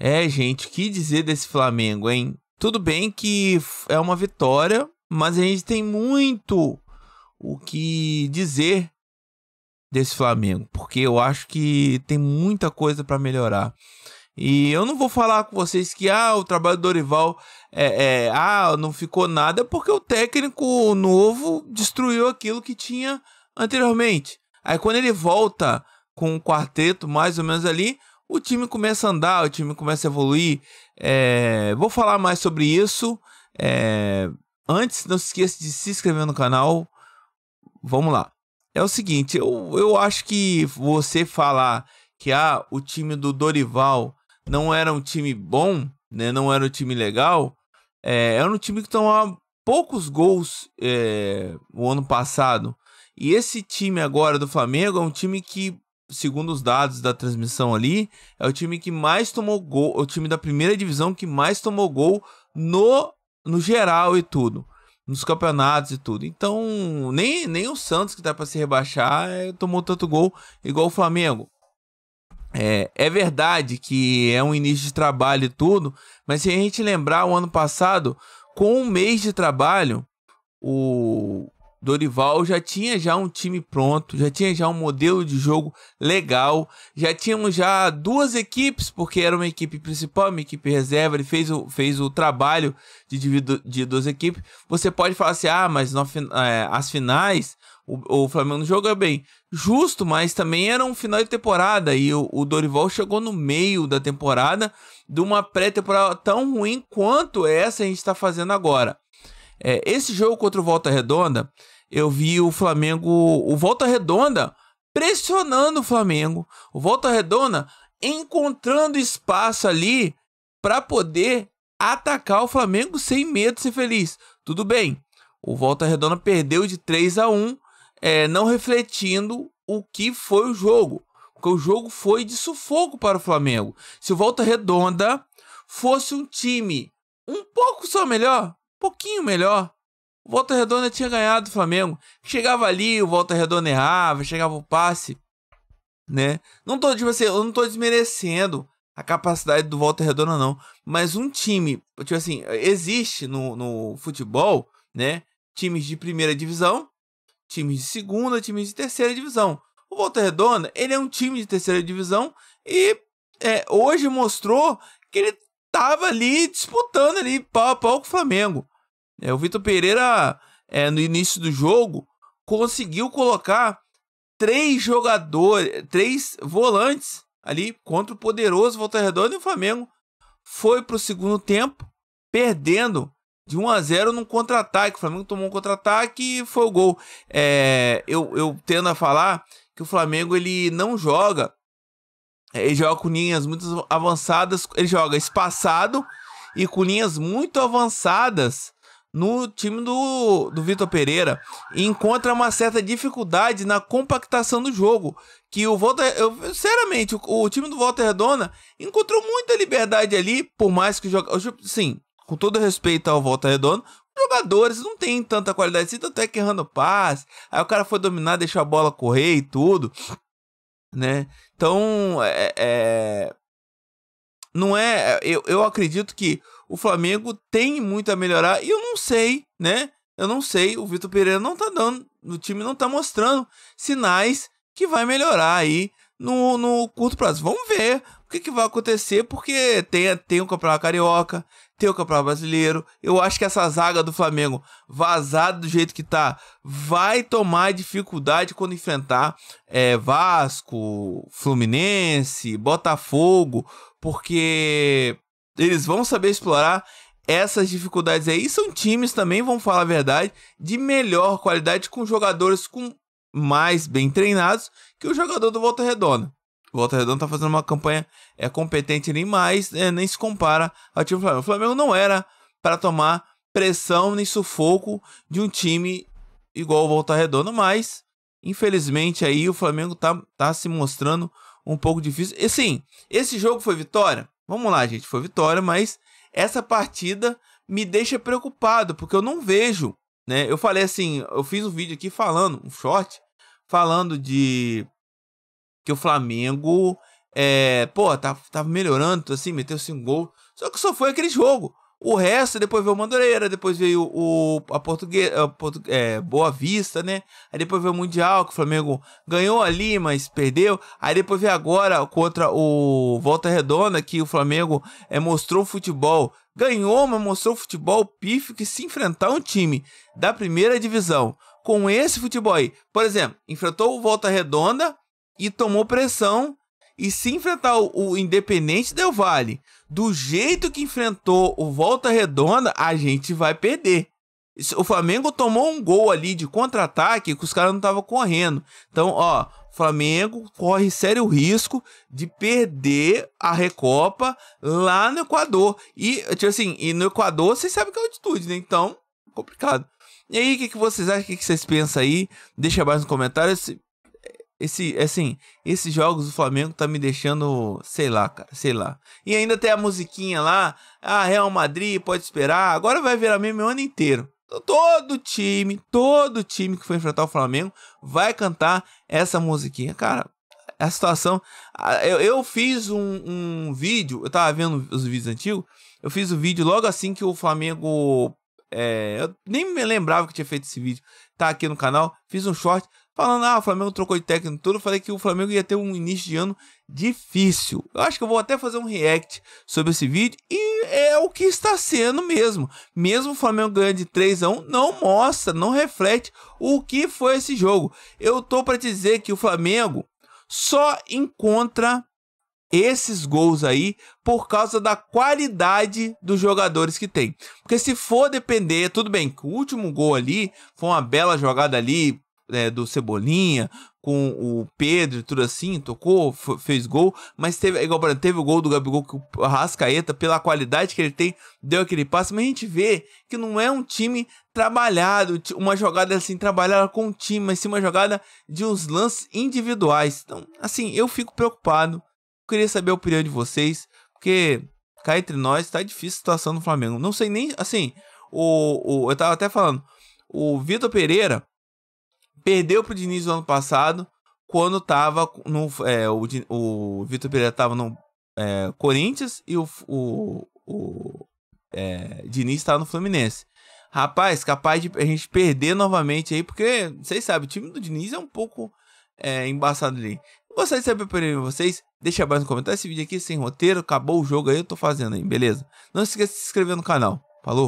É, gente, que dizer desse Flamengo, hein? Tudo bem que é uma vitória, mas a gente tem muito o que dizer desse Flamengo, porque eu acho que tem muita coisa para melhorar. E eu não vou falar com vocês que ah, o trabalho do Dorival é, é, ah, não ficou nada, porque o técnico novo destruiu aquilo que tinha anteriormente. Aí quando ele volta com o quarteto mais ou menos ali, o time começa a andar, o time começa a evoluir. É, vou falar mais sobre isso. É, antes, não se esqueça de se inscrever no canal. Vamos lá. É o seguinte, eu, eu acho que você falar que ah, o time do Dorival não era um time bom, né, não era um time legal, é, era um time que tomava poucos gols é, o ano passado. E esse time agora do Flamengo é um time que segundo os dados da transmissão ali, é o time que mais tomou gol, o time da primeira divisão que mais tomou gol no, no geral e tudo. Nos campeonatos e tudo. Então, nem, nem o Santos, que tá para se rebaixar, é, tomou tanto gol igual o Flamengo. É, é verdade que é um início de trabalho e tudo, mas se a gente lembrar o ano passado, com um mês de trabalho, o, Dorival já tinha já um time pronto, já tinha já um modelo de jogo legal, já tínhamos já duas equipes, porque era uma equipe principal, uma equipe reserva, ele fez o, fez o trabalho de de duas equipes. Você pode falar assim, ah, mas no, é, as finais o, o Flamengo joga bem. Justo, mas também era um final de temporada e o, o Dorival chegou no meio da temporada de uma pré-temporada tão ruim quanto essa a gente está fazendo agora. É, esse jogo contra o Volta Redonda, eu vi o Flamengo, o Volta Redonda pressionando o Flamengo, o Volta Redonda encontrando espaço ali para poder atacar o Flamengo sem medo, ser feliz. Tudo bem. O Volta Redonda perdeu de 3 a 1, é, não refletindo o que foi o jogo. Porque o jogo foi de sufoco para o Flamengo. Se o Volta Redonda fosse um time um pouco só melhor, pouquinho melhor. O Volta Redonda tinha ganhado o Flamengo. Chegava ali, o Volta Redonda errava, chegava o passe, né? Não tô, tipo assim, eu não tô desmerecendo a capacidade do Volta Redonda, não. Mas um time, tipo assim, existe no, no futebol, né? Times de primeira divisão, times de segunda, times de terceira divisão. O Volta Redonda, ele é um time de terceira divisão e é, hoje mostrou que ele tava ali disputando ali pau a pau com o Flamengo. É, o Vitor Pereira, é, no início do jogo, conseguiu colocar três jogadores, três volantes ali contra o poderoso Volta Redonda e o Flamengo foi para o segundo tempo perdendo de 1 a 0 num contra-ataque. O Flamengo tomou um contra-ataque e foi o gol. É, eu, eu tendo a falar que o Flamengo ele não joga é, ele joga com linhas muito avançadas. Ele joga espaçado e com linhas muito avançadas no time do, do Vitor Pereira e encontra uma certa dificuldade na compactação do jogo. Que o Volta, eu, sinceramente, o, o, time do Volta Redonda encontrou muita liberdade ali, por mais que joga, sim, com todo respeito ao Volta Redonda, jogadores não tem tanta qualidade, assim, tanto é que errando passe, aí o cara foi dominar, deixou a bola correr e tudo né? Então, é, é, não é. Eu, eu acredito que o Flamengo tem muito a melhorar e eu não sei, né? Eu não sei. O Vitor Pereira não tá dando, o time não tá mostrando sinais que vai melhorar aí no, no curto prazo. Vamos ver o que, que vai acontecer, porque tem, tem o Campeonato Carioca, tem o Campeonato Brasileiro. Eu acho que essa zaga do Flamengo, vazada do jeito que tá, vai tomar dificuldade quando enfrentar é, Vasco, Fluminense, Botafogo, porque eles vão saber explorar essas dificuldades aí. E são times também, vamos falar a verdade, de melhor qualidade com jogadores com mais bem treinados que o jogador do Volta Redonda. O Volta Redonda tá fazendo uma campanha é competente nem mais, é, nem se compara ao time do Flamengo. O Flamengo não era para tomar pressão nem sufoco de um time igual o Volta Redonda, mas infelizmente aí o Flamengo tá, tá se mostrando um pouco difícil. E sim, esse jogo foi vitória? Vamos lá, gente, foi vitória, mas essa partida me deixa preocupado, porque eu não vejo, né? Eu falei assim, eu fiz um vídeo aqui falando, um short, falando de que o Flamengo, é, pô, tava, tá, tava melhorando, assim, meteu cinco gols. Só que só foi aquele jogo. O resto, depois veio o Madureira, depois veio o, a Portuguesa, é, Boa Vista, né? Aí depois veio o Mundial, que o Flamengo ganhou ali, mas perdeu. Aí depois veio agora contra o Volta Redonda, que o Flamengo é, mostrou futebol. Ganhou, mas mostrou futebol pífio que se enfrentar um time da primeira divisão com esse futebol aí. Por exemplo, enfrentou o Volta Redonda, e tomou pressão. E se enfrentar o, o Independente Del Vale do jeito que enfrentou o Volta Redonda, a gente vai perder. O Flamengo tomou um gol ali de contra-ataque que os caras não estavam correndo. Então, ó, Flamengo corre sério risco de perder a Recopa lá no Equador. E, tipo assim, e no Equador vocês sabem que é altitude, né? Então, complicado. E aí, o que, que vocês acham? O que, que vocês pensam aí? Deixa abaixo nos comentários. Esse, é assim, esses jogos do Flamengo tá me deixando, sei lá, cara, sei lá. E ainda tem a musiquinha lá, ah, Real Madrid, pode esperar, agora vai virar meme o ano inteiro. todo time, todo time que for enfrentar o Flamengo vai cantar essa musiquinha. Cara, a situação. Eu, eu fiz um, um vídeo, eu tava vendo os vídeos antigos, eu fiz o um vídeo logo assim que o Flamengo é, eu nem me lembrava que tinha feito esse vídeo. Tá aqui no canal. Fiz um short falando, ah, o Flamengo trocou de técnico tudo, falei que o Flamengo ia ter um início de ano difícil. Eu acho que eu vou até fazer um react sobre esse vídeo e é o que está sendo mesmo. Mesmo o Flamengo ganhando de 3 a 1, não mostra, não reflete o que foi esse jogo. Eu tô para dizer que o Flamengo só encontra esses gols aí por causa da qualidade dos jogadores que tem. Porque se for depender, tudo bem, o último gol ali foi uma bela jogada ali, é, do Cebolinha, com o Pedro e tudo assim, tocou, fez gol, mas teve, é igual, exemplo, teve o gol do Gabigol que o Rascaeta pela qualidade que ele tem, deu aquele passe, mas a gente vê que não é um time trabalhado, uma jogada assim, trabalhada com o time, mas sim uma jogada de uns lances individuais. Então, assim, eu fico preocupado, queria saber a opinião de vocês, porque cá entre nós tá difícil a situação do Flamengo. Não sei nem, assim, o, o eu tava até falando, o Vitor Pereira Perdeu pro Diniz no ano passado, quando tava no. É, o o Vitor Pereira tava no é, Corinthians e o, o, o é, Diniz tava no Fluminense. Rapaz, capaz de a gente perder novamente aí, porque vocês sabem, o time do Diniz é um pouco é, embaçado ali. Gostaria de saber por de vocês. Deixa abaixo no comentário esse vídeo aqui sem roteiro. Acabou o jogo aí, eu tô fazendo aí, beleza? Não se esqueça de se inscrever no canal. Falou!